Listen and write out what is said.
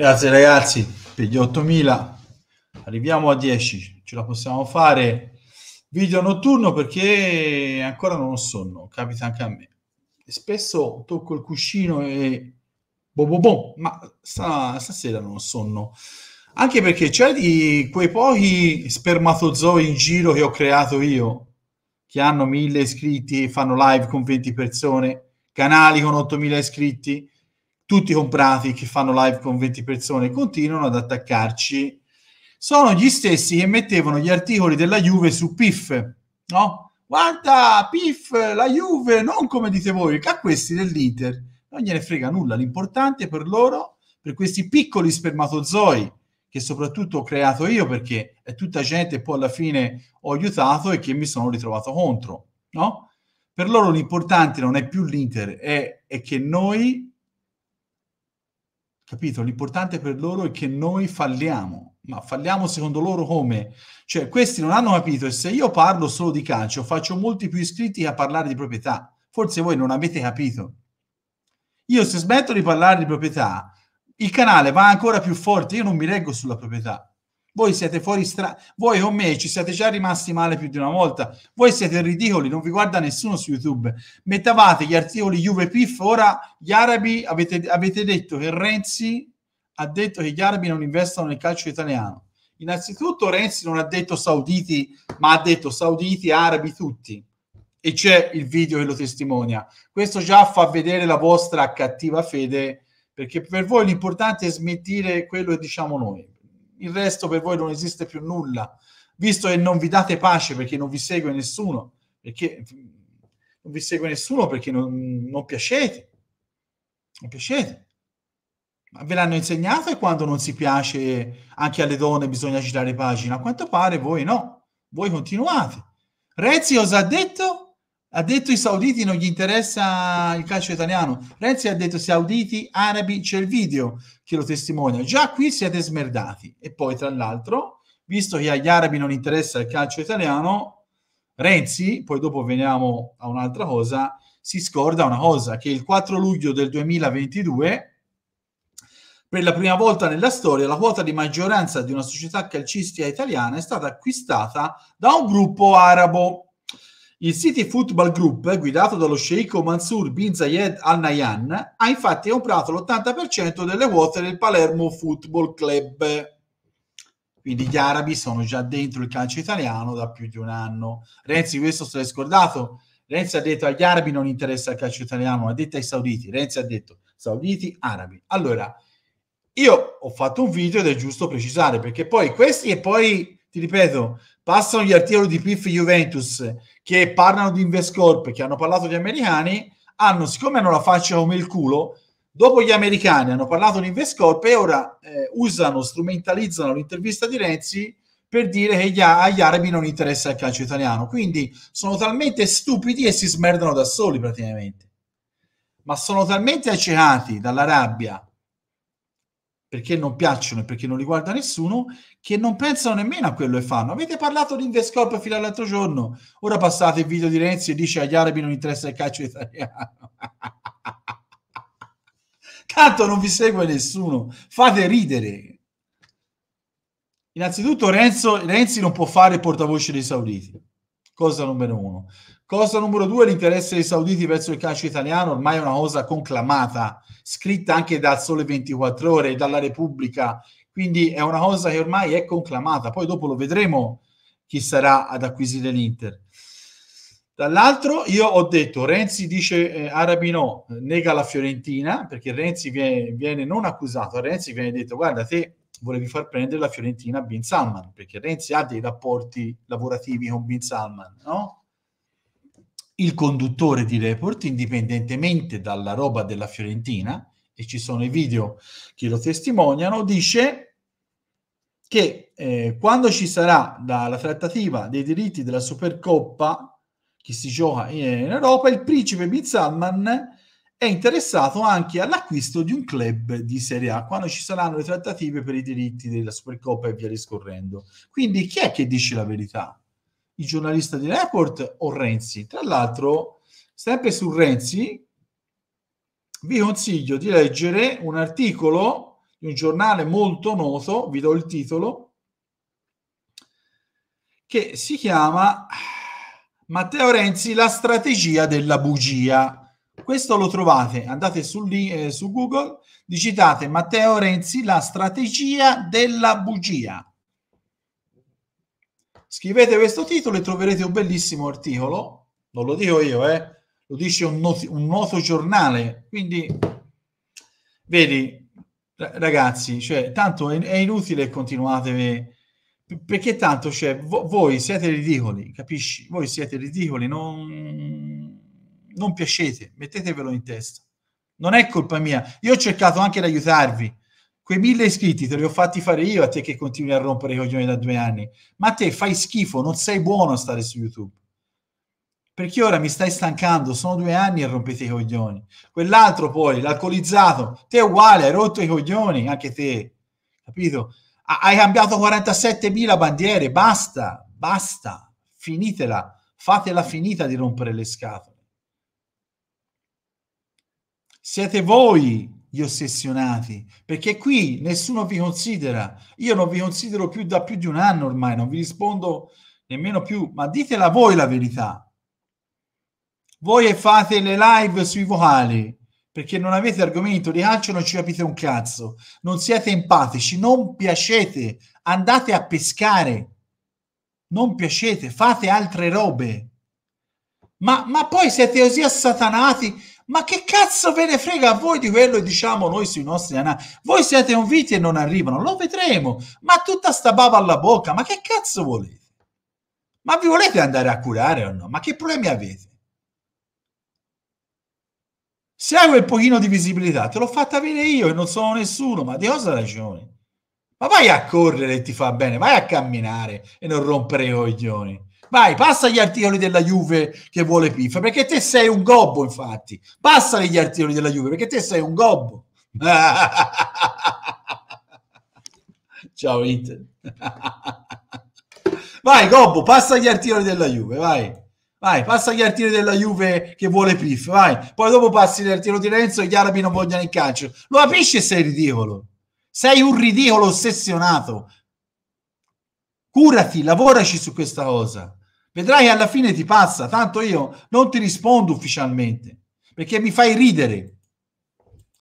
Grazie ragazzi per gli 8000. Arriviamo a 10, ce la possiamo fare. Video notturno perché ancora non ho sonno, capita anche a me. E spesso tocco il cuscino e boh boh boh, ma stasera non ho sonno. Anche perché c'è di quei pochi spermatozoi in giro che ho creato io, che hanno 1000 iscritti, fanno live con 20 persone, canali con 8000 iscritti tutti comprati che fanno live con 20 persone, continuano ad attaccarci. Sono gli stessi che mettevano gli articoli della Juve su PIF, no? Guarda, PIF, la Juve, non come dite voi, che a questi dell'Inter non gliene frega nulla. L'importante per loro, per questi piccoli spermatozoi, che soprattutto ho creato io perché è tutta gente poi alla fine ho aiutato e che mi sono ritrovato contro, no? Per loro l'importante non è più l'Inter, è, è che noi Capito? L'importante per loro è che noi falliamo, ma falliamo secondo loro come? Cioè, questi non hanno capito e se io parlo solo di calcio faccio molti più iscritti che a parlare di proprietà. Forse voi non avete capito. Io se smetto di parlare di proprietà, il canale va ancora più forte, io non mi reggo sulla proprietà. Voi siete fuori strada, voi con me ci siete già rimasti male più di una volta. Voi siete ridicoli, non vi guarda nessuno su YouTube. Mettavate gli articoli Juve Pif, ora gli arabi avete, avete detto che Renzi ha detto che gli arabi non investono nel calcio italiano. Innanzitutto Renzi non ha detto sauditi, ma ha detto sauditi, arabi, tutti e c'è il video che lo testimonia. Questo già fa vedere la vostra cattiva fede, perché per voi l'importante è smentire quello che diciamo noi il resto per voi non esiste più nulla, visto che non vi date pace perché non vi segue nessuno, perché non vi segue nessuno perché non, non piacete, non piacete. Ma ve l'hanno insegnato e quando non si piace anche alle donne bisogna girare pagina, a quanto pare voi no, voi continuate. Rezzi cosa ha detto? Ha detto i sauditi non gli interessa il calcio italiano. Renzi ha detto sauditi, arabi, c'è il video che lo testimonia. Già qui siete smerdati. E poi, tra l'altro, visto che agli arabi non interessa il calcio italiano, Renzi, poi dopo veniamo a un'altra cosa, si scorda una cosa, che il 4 luglio del 2022 per la prima volta nella storia la quota di maggioranza di una società calcistica italiana è stata acquistata da un gruppo arabo. Il City Football Group, guidato dallo sceicco Mansur bin Zayed Al Nayan, ha infatti comprato l'80% delle quote del Palermo Football Club. Quindi gli arabi sono già dentro il calcio italiano da più di un anno. Renzi, questo se l'è scordato. Renzi ha detto agli arabi non interessa il calcio italiano, ha detto ai sauditi. Renzi ha detto sauditi, arabi. Allora, io ho fatto un video ed è giusto precisare perché poi questi e poi ti ripeto, passano gli articoli di PIF Juventus che parlano di Invescorp, che hanno parlato gli americani, hanno, siccome hanno la faccia come il culo, dopo gli americani hanno parlato di Invescorp e ora eh, usano, strumentalizzano l'intervista di Renzi per dire che gli, agli arabi non interessa il calcio italiano. Quindi sono talmente stupidi e si smerdano da soli praticamente. Ma sono talmente accecati dalla rabbia perché non piacciono e perché non li guarda nessuno, che non pensano nemmeno a quello che fanno. Avete parlato di Invescorp fino all'altro giorno, ora passate il video di Renzi e dice agli arabi non interessa il calcio italiano. Tanto non vi segue nessuno, fate ridere. Innanzitutto Renzo, Renzi non può fare il portavoce dei sauditi, cosa numero uno. Cosa numero due, l'interesse dei sauditi verso il calcio italiano ormai è una cosa conclamata scritta anche da Sole 24 Ore, dalla Repubblica, quindi è una cosa che ormai è conclamata, poi dopo lo vedremo chi sarà ad acquisire l'Inter. Dall'altro io ho detto, Renzi dice eh, no, nega la Fiorentina, perché Renzi viene, viene, non accusato, a Renzi viene detto guarda te volevi far prendere la Fiorentina a Bin Salman, perché Renzi ha dei rapporti lavorativi con Bin Salman, no? il conduttore di report, indipendentemente dalla roba della Fiorentina, e ci sono i video che lo testimoniano, dice che eh, quando ci sarà da, la trattativa dei diritti della Supercoppa che si gioca in, in Europa, il principe Bin Salman è interessato anche all'acquisto di un club di Serie A quando ci saranno le trattative per i diritti della Supercoppa e via discorrendo. Quindi chi è che dice la verità? il giornalista di Report o Renzi. Tra l'altro, sempre su Renzi, vi consiglio di leggere un articolo di un giornale molto noto, vi do il titolo, che si chiama Matteo Renzi, la strategia della bugia. Questo lo trovate, andate su, eh, su Google, digitate Matteo Renzi, la strategia della bugia Scrivete questo titolo e troverete un bellissimo articolo, non lo dico io, eh? lo dice un, not- un noto giornale, quindi vedi ragazzi, cioè, tanto è, è inutile continuate perché tanto cioè, vo- voi siete ridicoli, capisci? Voi siete ridicoli, non, non piacete, mettetevelo in testa. Non è colpa mia. Io ho cercato anche di aiutarvi, quei mille iscritti te li ho fatti fare io a te che continui a rompere i coglioni da due anni. Ma a te fai schifo, non sei buono a stare su YouTube. Perché ora mi stai stancando, sono due anni e rompete i coglioni. Quell'altro poi, l'alcolizzato, te è uguale, hai rotto i coglioni, anche te. Capito? Hai cambiato 47.000 bandiere, basta, basta, finitela, fatela finita di rompere le scatole. Siete voi gli ossessionati, perché qui nessuno vi considera. Io non vi considero più da più di un anno ormai, non vi rispondo nemmeno più, ma ditela voi la verità. Voi e fate le live sui vocali perché non avete argomento di calcio, non ci capite un cazzo, non siete empatici, non piacete, andate a pescare, non piacete, fate altre robe. Ma, ma poi siete così assatanati ma che cazzo ve ne frega a voi di quello che diciamo noi sui nostri canali? Voi siete inviti e non arrivano, lo vedremo. Ma tutta sta bava alla bocca, ma che cazzo volete? Ma vi volete andare a curare o no? Ma che problemi avete? Se hai quel pochino di visibilità, te l'ho fatta avere io e non sono nessuno, ma di cosa ragioni? Ma vai a correre e ti fa bene, vai a camminare e non rompere i coglioni vai, passa gli articoli della Juve che vuole Piffa, perché te sei un gobbo, infatti. Passa gli articoli della Juve, perché te sei un gobbo. Ciao Inter. vai, gobbo, passa gli articoli della Juve, vai. Vai, passa gli articoli della Juve che vuole Pif, vai. Poi dopo passi l'artiero di Renzo e gli arabi non vogliono il calcio. Lo capisci sei ridicolo? Sei un ridicolo ossessionato. Curati, lavoraci su questa cosa. Vedrai alla fine ti passa, tanto io non ti rispondo ufficialmente, perché mi fai ridere.